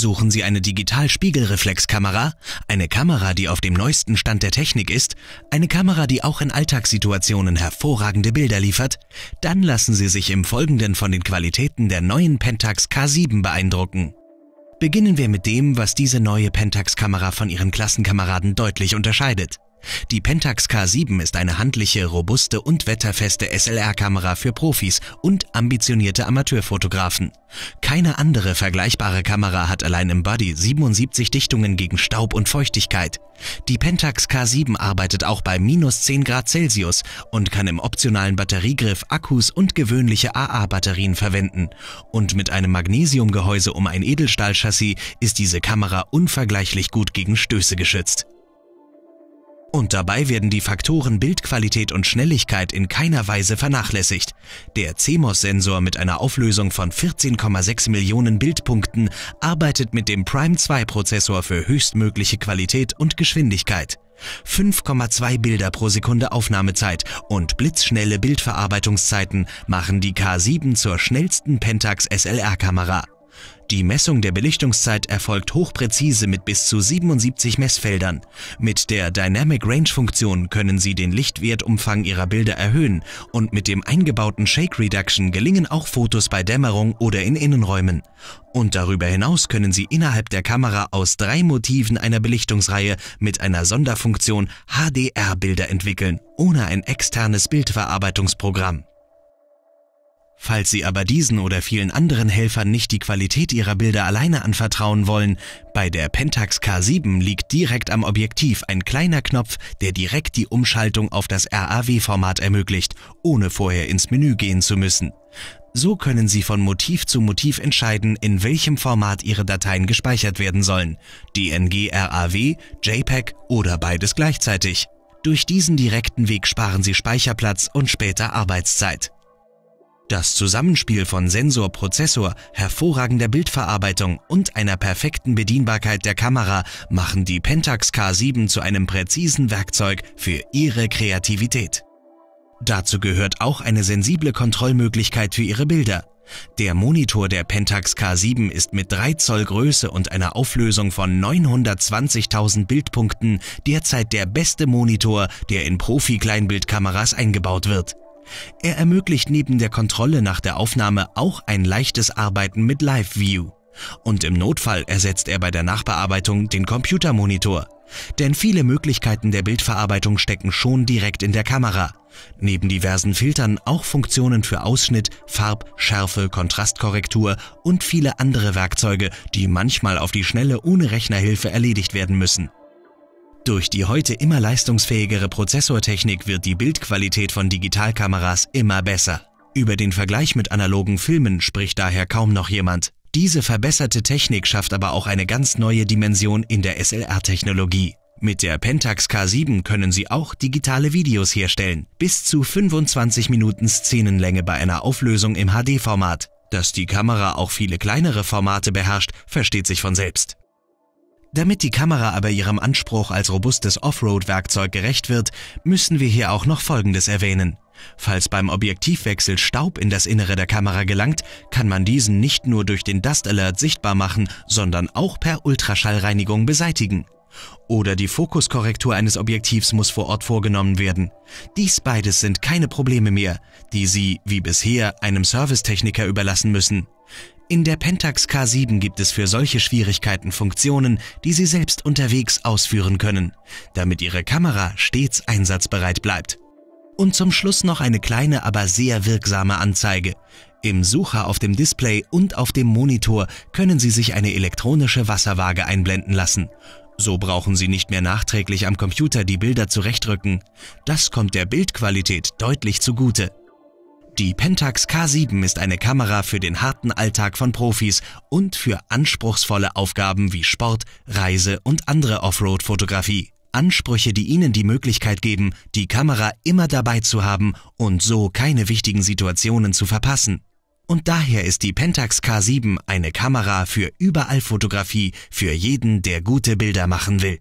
Suchen Sie eine Digital-Spiegelreflexkamera, eine Kamera, die auf dem neuesten Stand der Technik ist, eine Kamera, die auch in Alltagssituationen hervorragende Bilder liefert, dann lassen Sie sich im Folgenden von den Qualitäten der neuen Pentax K7 beeindrucken. Beginnen wir mit dem, was diese neue Pentax-Kamera von ihren Klassenkameraden deutlich unterscheidet. Die Pentax K7 ist eine handliche, robuste und wetterfeste SLR-Kamera für Profis und ambitionierte Amateurfotografen. Keine andere vergleichbare Kamera hat allein im Body 77 Dichtungen gegen Staub und Feuchtigkeit. Die Pentax K7 arbeitet auch bei minus 10 Grad Celsius und kann im optionalen Batteriegriff Akkus und gewöhnliche AA-Batterien verwenden. Und mit einem Magnesiumgehäuse um ein Edelstahlchassis ist diese Kamera unvergleichlich gut gegen Stöße geschützt. Und dabei werden die Faktoren Bildqualität und Schnelligkeit in keiner Weise vernachlässigt. Der CMOS-Sensor mit einer Auflösung von 14,6 Millionen Bildpunkten arbeitet mit dem Prime-2-Prozessor für höchstmögliche Qualität und Geschwindigkeit. 5,2 Bilder pro Sekunde Aufnahmezeit und blitzschnelle Bildverarbeitungszeiten machen die K7 zur schnellsten Pentax SLR-Kamera. Die Messung der Belichtungszeit erfolgt hochpräzise mit bis zu 77 Messfeldern. Mit der Dynamic Range Funktion können Sie den Lichtwertumfang Ihrer Bilder erhöhen und mit dem eingebauten Shake Reduction gelingen auch Fotos bei Dämmerung oder in Innenräumen. Und darüber hinaus können Sie innerhalb der Kamera aus drei Motiven einer Belichtungsreihe mit einer Sonderfunktion HDR Bilder entwickeln, ohne ein externes Bildverarbeitungsprogramm. Falls Sie aber diesen oder vielen anderen Helfern nicht die Qualität Ihrer Bilder alleine anvertrauen wollen, bei der Pentax K7 liegt direkt am Objektiv ein kleiner Knopf, der direkt die Umschaltung auf das RAW-Format ermöglicht, ohne vorher ins Menü gehen zu müssen. So können Sie von Motiv zu Motiv entscheiden, in welchem Format Ihre Dateien gespeichert werden sollen. DNG, RAW, JPEG oder beides gleichzeitig. Durch diesen direkten Weg sparen Sie Speicherplatz und später Arbeitszeit. Das Zusammenspiel von Sensor, Prozessor, hervorragender Bildverarbeitung und einer perfekten Bedienbarkeit der Kamera machen die Pentax K7 zu einem präzisen Werkzeug für Ihre Kreativität. Dazu gehört auch eine sensible Kontrollmöglichkeit für Ihre Bilder. Der Monitor der Pentax K7 ist mit 3 Zoll Größe und einer Auflösung von 920.000 Bildpunkten derzeit der beste Monitor, der in Profi-Kleinbildkameras eingebaut wird. Er ermöglicht neben der Kontrolle nach der Aufnahme auch ein leichtes Arbeiten mit Live View. Und im Notfall ersetzt er bei der Nachbearbeitung den Computermonitor. Denn viele Möglichkeiten der Bildverarbeitung stecken schon direkt in der Kamera. Neben diversen Filtern auch Funktionen für Ausschnitt, Farb, Schärfe, Kontrastkorrektur und viele andere Werkzeuge, die manchmal auf die Schnelle ohne Rechnerhilfe erledigt werden müssen. Durch die heute immer leistungsfähigere Prozessortechnik wird die Bildqualität von Digitalkameras immer besser. Über den Vergleich mit analogen Filmen spricht daher kaum noch jemand. Diese verbesserte Technik schafft aber auch eine ganz neue Dimension in der SLR-Technologie. Mit der Pentax K7 können Sie auch digitale Videos herstellen, bis zu 25 Minuten Szenenlänge bei einer Auflösung im HD-Format. Dass die Kamera auch viele kleinere Formate beherrscht, versteht sich von selbst. Damit die Kamera aber ihrem Anspruch als robustes Offroad-Werkzeug gerecht wird, müssen wir hier auch noch Folgendes erwähnen. Falls beim Objektivwechsel Staub in das Innere der Kamera gelangt, kann man diesen nicht nur durch den Dust Alert sichtbar machen, sondern auch per Ultraschallreinigung beseitigen. Oder die Fokuskorrektur eines Objektivs muss vor Ort vorgenommen werden. Dies beides sind keine Probleme mehr, die Sie, wie bisher, einem Servicetechniker überlassen müssen. In der Pentax K7 gibt es für solche Schwierigkeiten Funktionen, die Sie selbst unterwegs ausführen können, damit Ihre Kamera stets einsatzbereit bleibt. Und zum Schluss noch eine kleine, aber sehr wirksame Anzeige. Im Sucher auf dem Display und auf dem Monitor können Sie sich eine elektronische Wasserwaage einblenden lassen. So brauchen Sie nicht mehr nachträglich am Computer die Bilder zurechtrücken. Das kommt der Bildqualität deutlich zugute. Die Pentax K7 ist eine Kamera für den harten Alltag von Profis und für anspruchsvolle Aufgaben wie Sport, Reise und andere Offroad-Fotografie. Ansprüche, die Ihnen die Möglichkeit geben, die Kamera immer dabei zu haben und so keine wichtigen Situationen zu verpassen. Und daher ist die Pentax K7 eine Kamera für überall Fotografie, für jeden, der gute Bilder machen will.